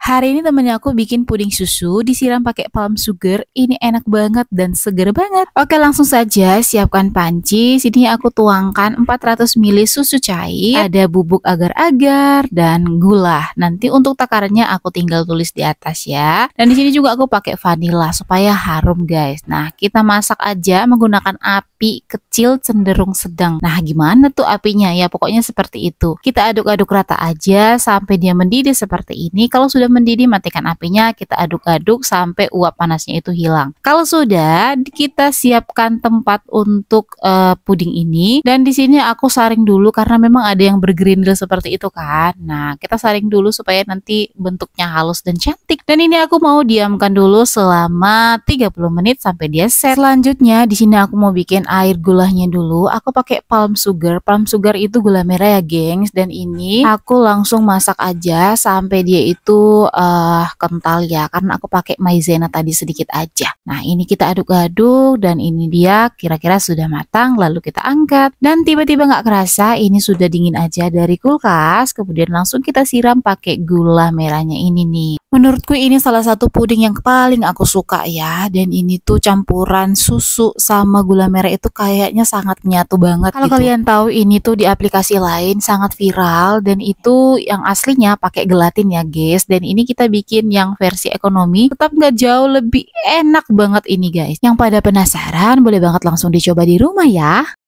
Hari ini temennya aku bikin puding susu disiram pakai palm sugar. Ini enak banget dan seger banget. Oke, langsung saja siapkan panci. Sini aku tuangkan 400 ml susu cair, ada bubuk agar-agar dan gula. Nanti untuk takarannya aku tinggal tulis di atas ya. Dan di sini juga aku pakai vanilla supaya harum, guys. Nah, kita masak aja menggunakan api kecil cenderung sedang. Nah, gimana tuh apinya ya? Pokoknya seperti itu. Kita aduk-aduk rata aja sampai dia mendidih seperti ini. Kalau sudah mendidih, matikan apinya, kita aduk-aduk sampai uap panasnya itu hilang. Kalau sudah, kita siapkan tempat untuk uh, puding ini dan di sini aku saring dulu karena memang ada yang bergerindil seperti itu kan. Nah, kita saring dulu supaya nanti bentuknya halus dan cantik. Dan ini aku mau diamkan dulu selama 30 menit sampai dia set. Selanjutnya di sini aku mau bikin air gulanya dulu. Aku pakai palm sugar. Palm sugar itu gula merah ya, gengs. Dan ini aku langsung masak aja sampai dia itu uh, kental ya karena aku pakai maizena tadi sedikit aja nah ini kita aduk-aduk dan ini dia kira-kira sudah matang lalu kita angkat dan tiba-tiba nggak kerasa ini sudah dingin aja dari kulkas kemudian langsung kita siram pakai gula merahnya ini nih Menurutku ini salah satu puding yang paling aku suka ya dan ini tuh campuran susu sama gula merah itu kayaknya sangat menyatu banget. Kalau gitu. kalian tahu ini tuh di aplikasi lain sangat viral dan itu yang aslinya pakai gelatin ya guys dan ini kita bikin yang versi ekonomi tetap nggak jauh lebih enak banget ini guys. Yang pada penasaran boleh banget langsung dicoba di rumah ya.